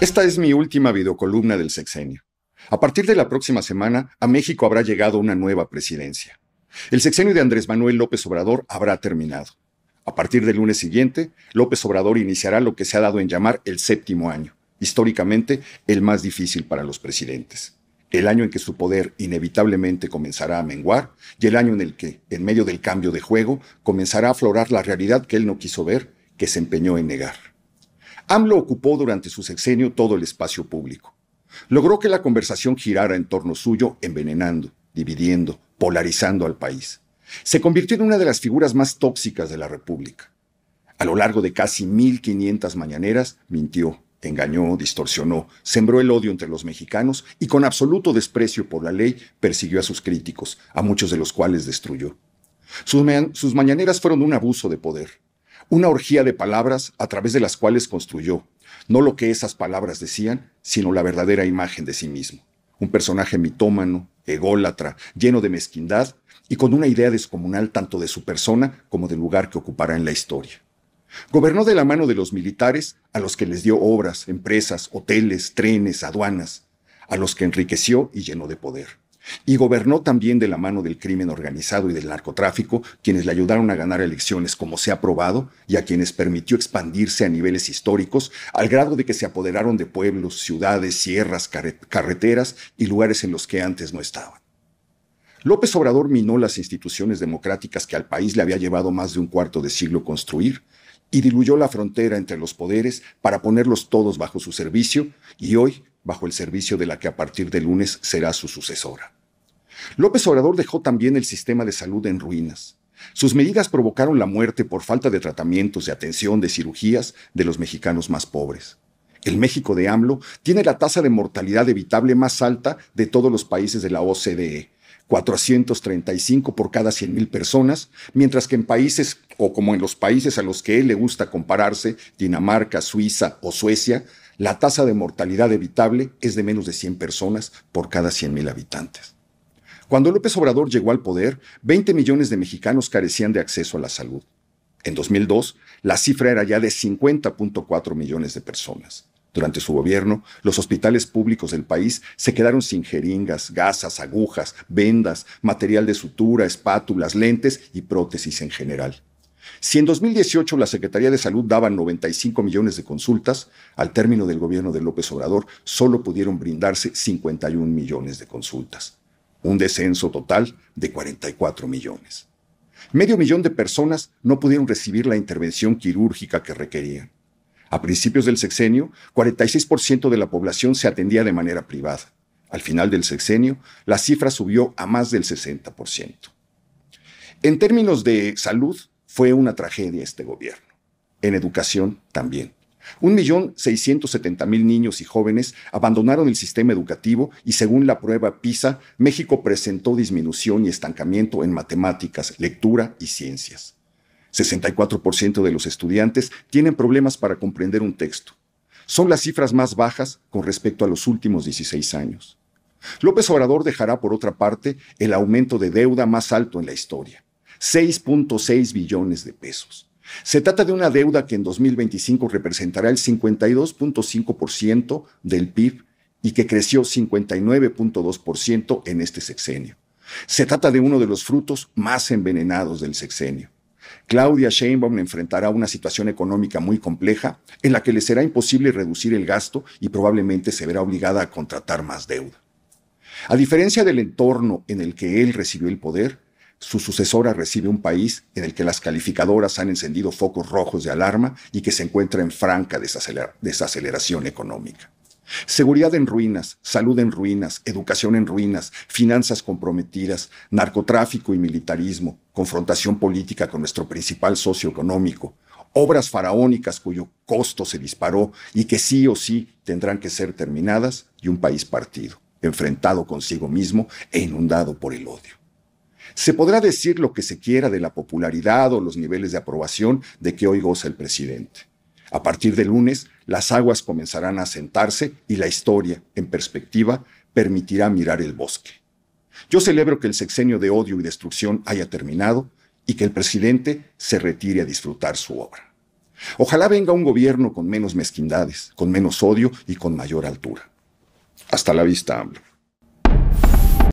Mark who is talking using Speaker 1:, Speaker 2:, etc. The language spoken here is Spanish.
Speaker 1: Esta es mi última videocolumna del sexenio. A partir de la próxima semana, a México habrá llegado una nueva presidencia. El sexenio de Andrés Manuel López Obrador habrá terminado. A partir del lunes siguiente, López Obrador iniciará lo que se ha dado en llamar el séptimo año, históricamente el más difícil para los presidentes. El año en que su poder inevitablemente comenzará a menguar y el año en el que, en medio del cambio de juego, comenzará a aflorar la realidad que él no quiso ver, que se empeñó en negar. AMLO ocupó durante su sexenio todo el espacio público. Logró que la conversación girara en torno suyo, envenenando, dividiendo, polarizando al país. Se convirtió en una de las figuras más tóxicas de la República. A lo largo de casi 1.500 mañaneras, mintió, engañó, distorsionó, sembró el odio entre los mexicanos y con absoluto desprecio por la ley persiguió a sus críticos, a muchos de los cuales destruyó. Sus, sus mañaneras fueron un abuso de poder una orgía de palabras a través de las cuales construyó, no lo que esas palabras decían, sino la verdadera imagen de sí mismo. Un personaje mitómano, ególatra, lleno de mezquindad y con una idea descomunal tanto de su persona como del lugar que ocupará en la historia. Gobernó de la mano de los militares a los que les dio obras, empresas, hoteles, trenes, aduanas, a los que enriqueció y llenó de poder y gobernó también de la mano del crimen organizado y del narcotráfico, quienes le ayudaron a ganar elecciones como se ha probado y a quienes permitió expandirse a niveles históricos, al grado de que se apoderaron de pueblos, ciudades, sierras, carreteras y lugares en los que antes no estaban. López Obrador minó las instituciones democráticas que al país le había llevado más de un cuarto de siglo construir y diluyó la frontera entre los poderes para ponerlos todos bajo su servicio y hoy bajo el servicio de la que a partir de lunes será su sucesora. López Obrador dejó también el sistema de salud en ruinas. Sus medidas provocaron la muerte por falta de tratamientos, de atención, de cirugías de los mexicanos más pobres. El México de AMLO tiene la tasa de mortalidad evitable más alta de todos los países de la e, OCDE, 435 por cada mil personas, mientras que en países o como en los países a los que él le gusta compararse, Dinamarca, Suiza o Suecia, la tasa de mortalidad evitable es de menos de 100 personas por cada 100.000 habitantes. Cuando López Obrador llegó al poder, 20 millones de mexicanos carecían de acceso a la salud. En 2002, la cifra era ya de 50.4 millones de personas. Durante su gobierno, los hospitales públicos del país se quedaron sin jeringas, gasas, agujas, vendas, material de sutura, espátulas, lentes y prótesis en general. Si en 2018 la Secretaría de Salud daba 95 millones de consultas, al término del gobierno de López Obrador solo pudieron brindarse 51 millones de consultas un descenso total de 44 millones. Medio millón de personas no pudieron recibir la intervención quirúrgica que requerían. A principios del sexenio, 46% de la población se atendía de manera privada. Al final del sexenio, la cifra subió a más del 60%. En términos de salud, fue una tragedia este gobierno. En educación también. 1.670.000 niños y jóvenes abandonaron el sistema educativo y según la prueba PISA, México presentó disminución y estancamiento en matemáticas, lectura y ciencias. 64% de los estudiantes tienen problemas para comprender un texto. Son las cifras más bajas con respecto a los últimos 16 años. López Obrador dejará, por otra parte, el aumento de deuda más alto en la historia, 6.6 billones de pesos. Se trata de una deuda que en 2025 representará el 52.5% del PIB y que creció 59.2% en este sexenio. Se trata de uno de los frutos más envenenados del sexenio. Claudia Sheinbaum enfrentará una situación económica muy compleja en la que le será imposible reducir el gasto y probablemente se verá obligada a contratar más deuda. A diferencia del entorno en el que él recibió el poder, su sucesora recibe un país en el que las calificadoras han encendido focos rojos de alarma y que se encuentra en franca desaceleración económica. Seguridad en ruinas, salud en ruinas, educación en ruinas, finanzas comprometidas, narcotráfico y militarismo, confrontación política con nuestro principal socio económico, obras faraónicas cuyo costo se disparó y que sí o sí tendrán que ser terminadas, y un país partido, enfrentado consigo mismo e inundado por el odio. Se podrá decir lo que se quiera de la popularidad o los niveles de aprobación de que hoy goza el presidente. A partir de lunes, las aguas comenzarán a asentarse y la historia, en perspectiva, permitirá mirar el bosque. Yo celebro que el sexenio de odio y destrucción haya terminado y que el presidente se retire a disfrutar su obra. Ojalá venga un gobierno con menos mezquindades, con menos odio y con mayor altura. Hasta la vista, AMLO.